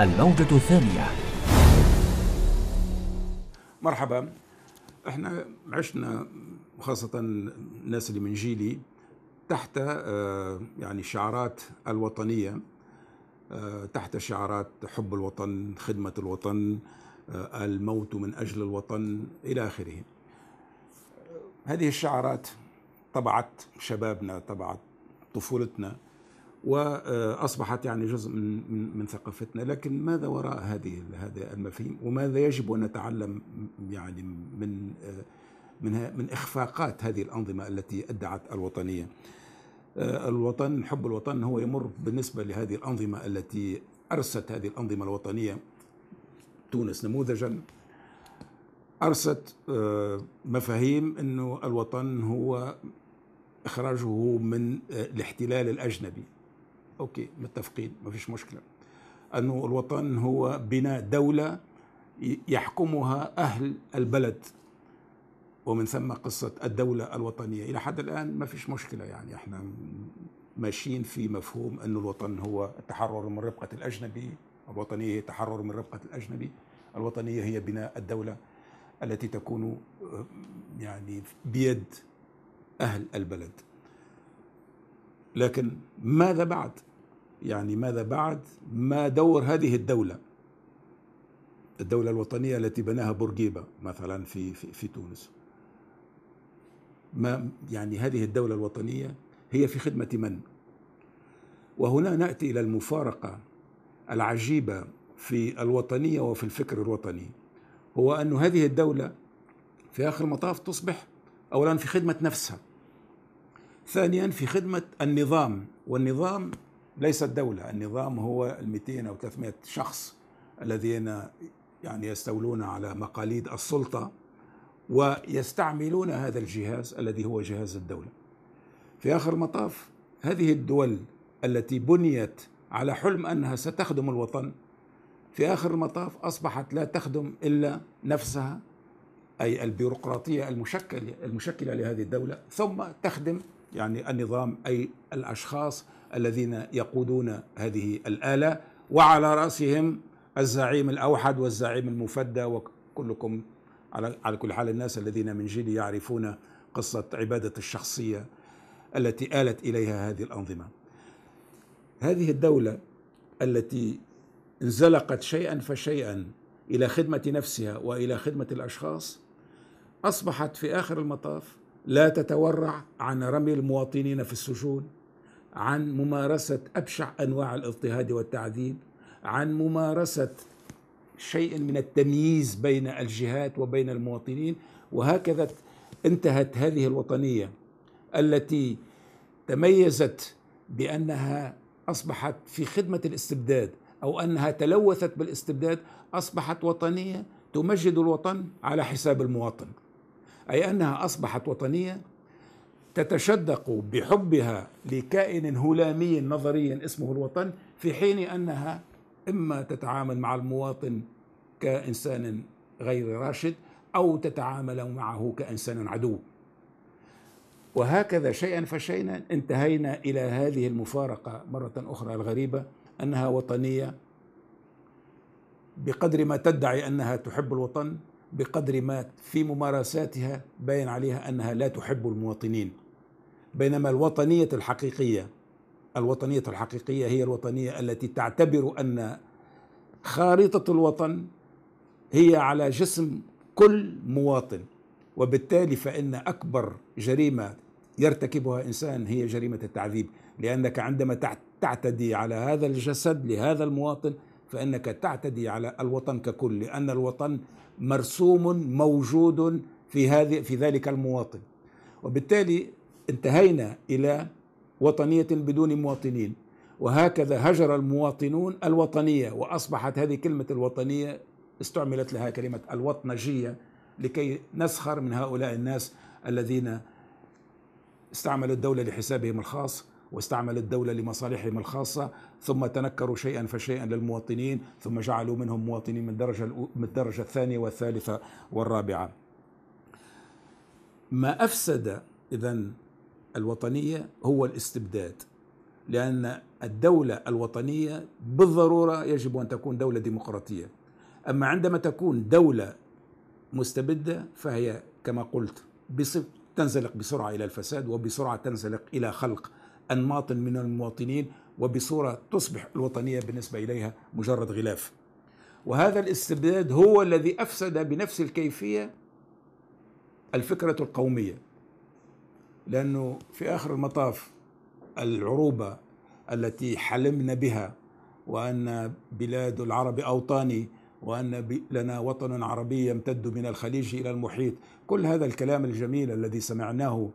الموجة الثانية مرحبا احنا عشنا خاصة الناس اللي من جيلي تحت آه، يعني شعارات الوطنية آه، تحت شعارات حب الوطن خدمة الوطن آه، الموت من أجل الوطن إلى آخره هذه الشعارات طبعت شبابنا طبعت طفولتنا واصبحت يعني جزء من من ثقافتنا لكن ماذا وراء هذه هذا المفهوم وماذا يجب ان نتعلم يعني من من من اخفاقات هذه الانظمه التي ادعت الوطنيه آه، الوطن حب الوطن هو يمر بالنسبه لهذه الانظمه التي ارست هذه الانظمه الوطنيه تونس نموذجا ارست آه، مفاهيم انه الوطن هو اخراجه من آه، الاحتلال الاجنبي أوكي متفقين ما فيش مشكلة أنه الوطن هو بناء دولة يحكمها أهل البلد ومن ثم قصة الدولة الوطنية إلى حد الآن ما فيش مشكلة يعني احنا ماشيين في مفهوم أن الوطن هو التحرر من ربقة الأجنبي الوطنية هي التحرر من ربقة الأجنبي الوطنية هي بناء الدولة التي تكون آه، يعني بيد أهل البلد لكن ماذا بعد يعني ماذا بعد ما دور هذه الدولة الدولة الوطنية التي بناها بورقيبة مثلا في, في, في تونس ما يعني هذه الدولة الوطنية هي في خدمة من؟ وهنا نأتي إلى المفارقة العجيبة في الوطنية وفي الفكر الوطني هو أن هذه الدولة في آخر المطاف تصبح أولا في خدمة نفسها ثانيا في خدمة النظام والنظام ليست دولة النظام هو ال 200 أو 300 شخص الذين يعني يستولون على مقاليد السلطة ويستعملون هذا الجهاز الذي هو جهاز الدولة في آخر المطاف هذه الدول التي بنيت على حلم أنها ستخدم الوطن في آخر المطاف أصبحت لا تخدم إلا نفسها أي البيروقراطية المشكلة المشكلة لهذه الدولة ثم تخدم يعني النظام أي الأشخاص الذين يقودون هذه الآلة وعلى رأسهم الزعيم الأوحد والزعيم المفدى وكلكم على, على كل حال الناس الذين من جيلي يعرفون قصة عبادة الشخصية التي آلت إليها هذه الأنظمة هذه الدولة التي انزلقت شيئا فشيئا إلى خدمة نفسها وإلى خدمة الأشخاص أصبحت في آخر المطاف لا تتورع عن رمي المواطنين في السجون عن ممارسة أبشع أنواع الاضطهاد والتعذيب عن ممارسة شيء من التمييز بين الجهات وبين المواطنين وهكذا انتهت هذه الوطنية التي تميزت بأنها أصبحت في خدمة الاستبداد أو أنها تلوثت بالاستبداد أصبحت وطنية تمجد الوطن على حساب المواطن أي أنها أصبحت وطنية تتشدق بحبها لكائن هلامي نظري اسمه الوطن في حين انها اما تتعامل مع المواطن كانسان غير راشد او تتعامل معه كانسان عدو وهكذا شيئا فشيئا انتهينا الى هذه المفارقه مره اخرى الغريبه انها وطنيه بقدر ما تدعي انها تحب الوطن بقدر ما في ممارساتها باين عليها انها لا تحب المواطنين بينما الوطنية الحقيقية الوطنية الحقيقية هي الوطنية التي تعتبر أن خارطة الوطن هي على جسم كل مواطن وبالتالي فإن أكبر جريمة يرتكبها إنسان هي جريمة التعذيب لأنك عندما تعتدي على هذا الجسد لهذا المواطن فإنك تعتدي على الوطن ككل لأن الوطن مرسوم موجود في هذه في ذلك المواطن وبالتالي انتهينا إلى وطنية بدون مواطنين وهكذا هجر المواطنون الوطنية وأصبحت هذه كلمة الوطنية استعملت لها كلمة الوطنجية لكي نسخر من هؤلاء الناس الذين استعملوا الدولة لحسابهم الخاص واستعملوا الدولة لمصالحهم الخاصة ثم تنكروا شيئا فشيئا للمواطنين ثم جعلوا منهم مواطنين من الدرجة من الدرجة الثانية والثالثة والرابعة ما أفسد إذا الوطنية هو الاستبداد لأن الدولة الوطنية بالضرورة يجب أن تكون دولة ديمقراطية أما عندما تكون دولة مستبدة فهي كما قلت تنزلق بسرعة إلى الفساد وبسرعة تنزلق إلى خلق أنماط من المواطنين وبصورة تصبح الوطنية بالنسبة إليها مجرد غلاف وهذا الاستبداد هو الذي أفسد بنفس الكيفية الفكرة القومية لأنه في آخر المطاف العروبة التي حلمنا بها وأن بلاد العرب أوطاني وأن لنا وطن عربي يمتد من الخليج إلى المحيط كل هذا الكلام الجميل الذي سمعناه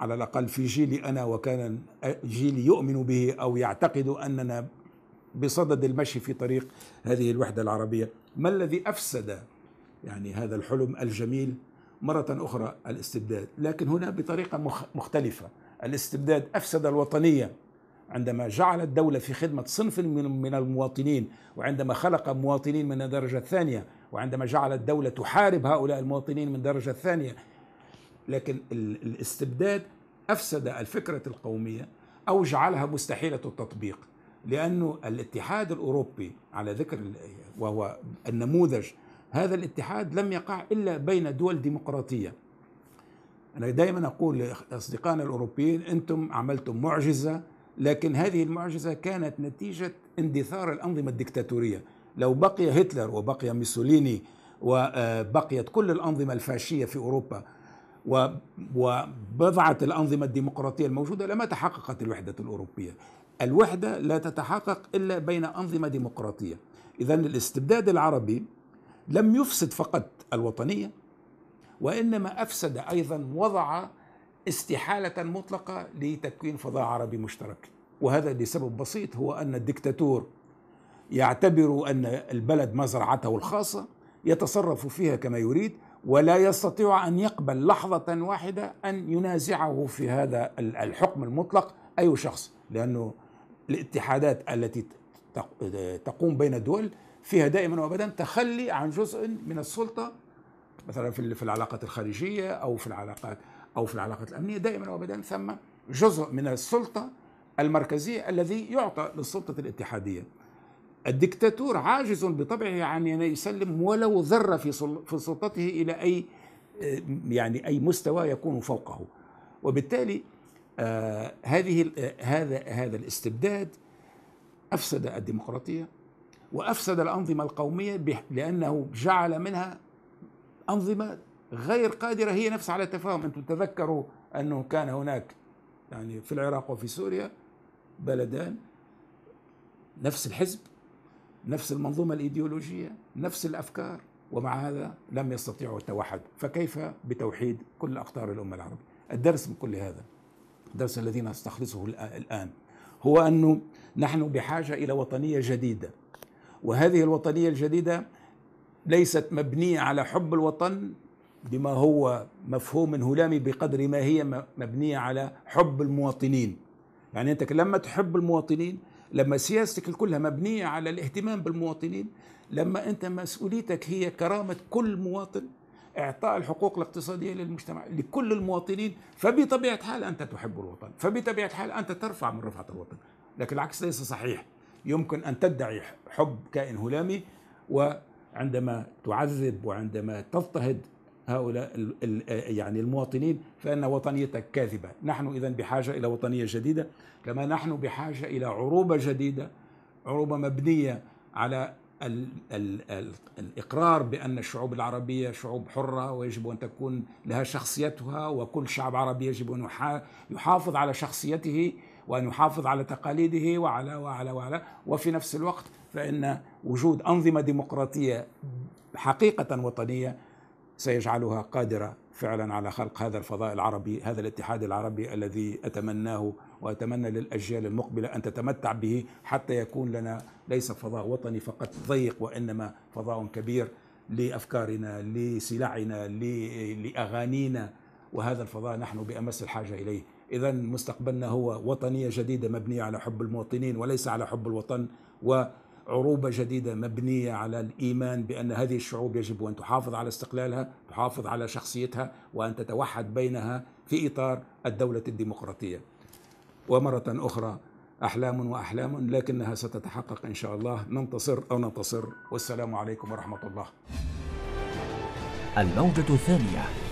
على الأقل في جيلي أنا وكان جيلي يؤمن به أو يعتقد أننا بصدد المشي في طريق هذه الوحدة العربية ما الذي أفسد يعني هذا الحلم الجميل مرة أخرى الاستبداد لكن هنا بطريقة مختلفة الاستبداد أفسد الوطنية عندما جعل الدولة في خدمة صنف من المواطنين وعندما خلق مواطنين من الدرجة الثانية وعندما جعل الدولة تحارب هؤلاء المواطنين من الدرجة الثانية لكن الاستبداد أفسد الفكرة القومية أو جعلها مستحيلة التطبيق لأن الاتحاد الأوروبي على ذكر وهو النموذج هذا الاتحاد لم يقع إلا بين دول ديمقراطية أنا دائما أقول لأصدقائنا الأوروبيين أنتم عملتم معجزة لكن هذه المعجزة كانت نتيجة اندثار الأنظمة الدكتاتورية لو بقي هتلر وبقي ميسوليني وبقيت كل الأنظمة الفاشية في أوروبا وبضعة الأنظمة الديمقراطية الموجودة لما تحققت الوحدة الأوروبية الوحدة لا تتحقق إلا بين أنظمة ديمقراطية إذا الاستبداد العربي لم يفسد فقط الوطنية وإنما أفسد أيضا وضع استحالة مطلقة لتكوين فضاء عربي مشترك وهذا لسبب بسيط هو أن الدكتاتور يعتبر أن البلد مزرعته الخاصة يتصرف فيها كما يريد ولا يستطيع أن يقبل لحظة واحدة أن ينازعه في هذا الحكم المطلق أي شخص لأنه الاتحادات التي تقوم بين الدول فيها دائما وابدا تخلي عن جزء من السلطه مثلا في في العلاقات الخارجيه او في العلاقات او في العلاقات الامنيه دائما وابدا ثم جزء من السلطه المركزيه الذي يعطى للسلطه الاتحاديه. الدكتاتور عاجز بطبعه عن ان يسلم ولو ذره في في سلطته الى اي يعني اي مستوى يكون فوقه. وبالتالي آه هذه هذا هذا الاستبداد افسد الديمقراطيه وأفسد الأنظمة القومية لأنه جعل منها أنظمة غير قادرة هي نفسها على التفاهم أنتم تذكروا أنه كان هناك يعني في العراق وفي سوريا بلدان نفس الحزب نفس المنظومة الإيديولوجية نفس الأفكار ومع هذا لم يستطيعوا التوحد فكيف بتوحيد كل أقطار الأمة العربية الدرس من كل هذا الدرس الذي نستخلصه الآن هو أنه نحن بحاجة إلى وطنية جديدة وهذه الوطنية الجديدة ليست مبنية على حب الوطن بما هو مفهوم من هلامي بقدر ما هي مبنية على حب المواطنين يعني أنت لما تحب المواطنين لما سياستك كلها مبنية على الاهتمام بالمواطنين لما أنت مسؤوليتك هي كرامة كل مواطن إعطاء الحقوق الاقتصادية للمجتمع لكل المواطنين فبطبيعة حال أنت تحب الوطن فبطبيعة حال أنت ترفع من رفعة الوطن لكن العكس ليس صحيح يمكن أن تدعي حب كائن هلامي وعندما تعذب وعندما تضطهد هؤلاء يعني المواطنين فإن وطنيتك كاذبة نحن إذا بحاجة إلى وطنية جديدة كما نحن بحاجة إلى عروبة جديدة عروبة مبنية على الـ الـ الـ الإقرار بأن الشعوب العربية شعوب حرة ويجب أن تكون لها شخصيتها وكل شعب عربي يجب أن يحافظ على شخصيته وأن يحافظ على تقاليده وعلى وعلى وعلى وفي نفس الوقت فإن وجود أنظمة ديمقراطية حقيقة وطنية سيجعلها قادرة فعلا على خلق هذا الفضاء العربي هذا الاتحاد العربي الذي أتمناه وأتمنى للأجيال المقبلة أن تتمتع به حتى يكون لنا ليس فضاء وطني فقط ضيق وإنما فضاء كبير لأفكارنا لسلعنا لأغانينا وهذا الفضاء نحن بأمس الحاجة إليه إذا مستقبلنا هو وطنية جديدة مبنية على حب المواطنين وليس على حب الوطن وعروبة جديدة مبنية على الإيمان بأن هذه الشعوب يجب أن تحافظ على استقلالها تحافظ على شخصيتها وأن تتوحد بينها في إطار الدولة الديمقراطية ومرة أخرى أحلام وأحلام لكنها ستتحقق إن شاء الله ننتصر أو ننتصر والسلام عليكم ورحمة الله الموجة الثانية